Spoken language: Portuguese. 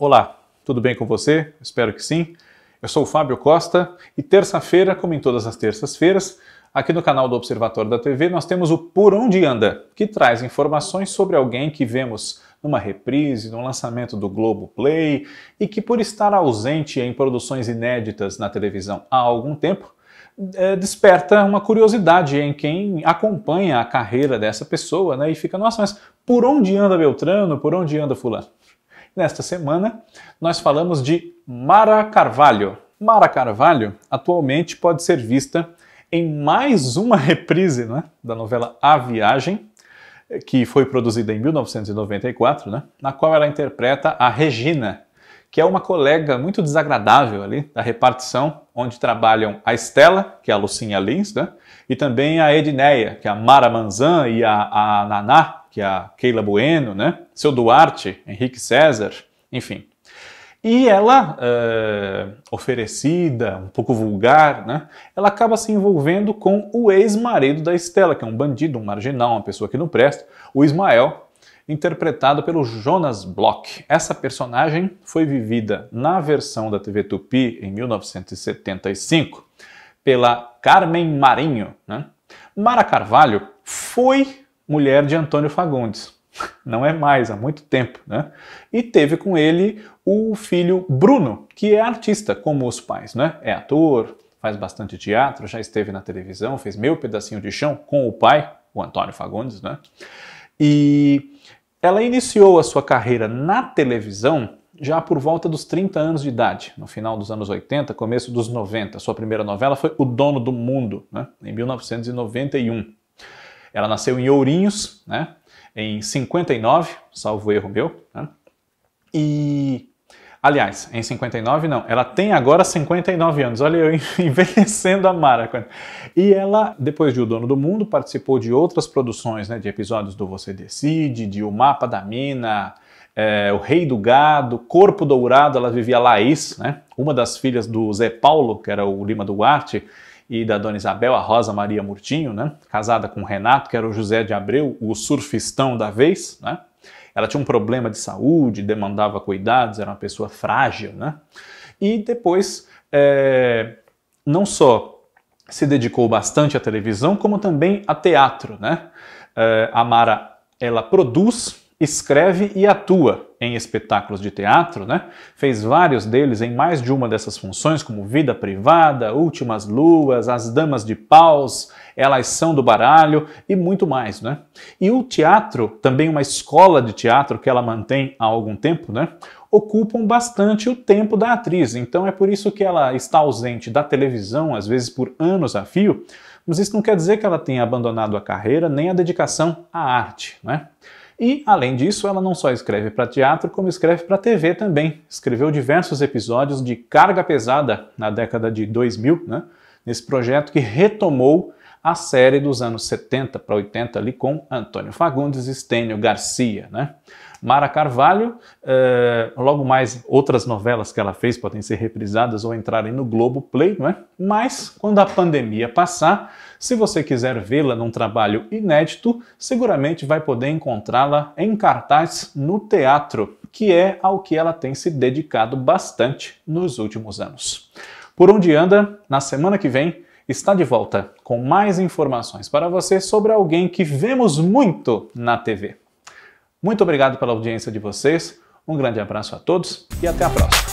Olá, tudo bem com você? Espero que sim. Eu sou o Fábio Costa e terça-feira, como em todas as terças-feiras, aqui no canal do Observatório da TV nós temos o Por Onde Anda, que traz informações sobre alguém que vemos numa reprise, no lançamento do Globo Play e que por estar ausente em produções inéditas na televisão há algum tempo, é, desperta uma curiosidade em quem acompanha a carreira dessa pessoa, né? E fica, nossa, mas por onde anda Beltrano? Por onde anda fulano? Nesta semana, nós falamos de Mara Carvalho. Mara Carvalho atualmente pode ser vista em mais uma reprise né, da novela A Viagem, que foi produzida em 1994, né, na qual ela interpreta a Regina, que é uma colega muito desagradável ali da repartição, onde trabalham a Estela, que é a Lucinha Lins, né, e também a Edneia, que é a Mara Manzan e a, a Naná, que é a Keila Bueno, né? Seu Duarte, Henrique César, enfim. E ela, é, oferecida, um pouco vulgar, né? Ela acaba se envolvendo com o ex-marido da Estela, que é um bandido, um marginal, uma pessoa que não presta, o Ismael, interpretado pelo Jonas Bloch. Essa personagem foi vivida na versão da TV Tupi em 1975 pela Carmen Marinho. Né? Mara Carvalho foi mulher de Antônio Fagundes. Não é mais, há muito tempo, né? E teve com ele o filho Bruno, que é artista, como os pais, né? É ator, faz bastante teatro, já esteve na televisão, fez meu pedacinho de chão com o pai, o Antônio Fagundes, né? E ela iniciou a sua carreira na televisão já por volta dos 30 anos de idade, no final dos anos 80, começo dos 90. Sua primeira novela foi O Dono do Mundo, né? em 1991. Ela nasceu em Ourinhos, né? Em 59, salvo erro meu. Né? E Aliás, em 59 não, ela tem agora 59 anos. Olha eu envelhecendo a Mara. E ela, depois de O Dono do Mundo, participou de outras produções, né, de episódios do Você Decide, de O Mapa da Mina, é, O Rei do Gado, Corpo Dourado, ela vivia Laís, né, uma das filhas do Zé Paulo, que era o Lima Duarte, e da dona Isabel, a Rosa Maria Murtinho, né? casada com Renato, que era o José de Abreu, o surfistão da vez. Né? Ela tinha um problema de saúde, demandava cuidados, era uma pessoa frágil. Né? E depois, é, não só se dedicou bastante à televisão, como também a teatro. Né? É, a Mara, ela produz escreve e atua em espetáculos de teatro, né? Fez vários deles em mais de uma dessas funções, como Vida Privada, Últimas Luas, As Damas de Paus, Elas São do Baralho e muito mais, né? E o teatro, também uma escola de teatro que ela mantém há algum tempo, né? Ocupam bastante o tempo da atriz, então é por isso que ela está ausente da televisão, às vezes por anos a fio, mas isso não quer dizer que ela tenha abandonado a carreira nem a dedicação à arte, né? E, além disso, ela não só escreve para teatro, como escreve para TV também. Escreveu diversos episódios de Carga Pesada na década de 2000, né? nesse projeto que retomou a série dos anos 70 para 80 ali com Antônio Fagundes e Stênio Garcia, né? Mara Carvalho, eh, logo mais outras novelas que ela fez podem ser reprisadas ou entrarem no Globo Play, não é? Mas quando a pandemia passar, se você quiser vê-la num trabalho inédito, seguramente vai poder encontrá-la em cartaz no teatro, que é ao que ela tem se dedicado bastante nos últimos anos. Por onde anda, na semana que vem, está de volta com mais informações para você sobre alguém que vemos muito na TV. Muito obrigado pela audiência de vocês, um grande abraço a todos e até a próxima.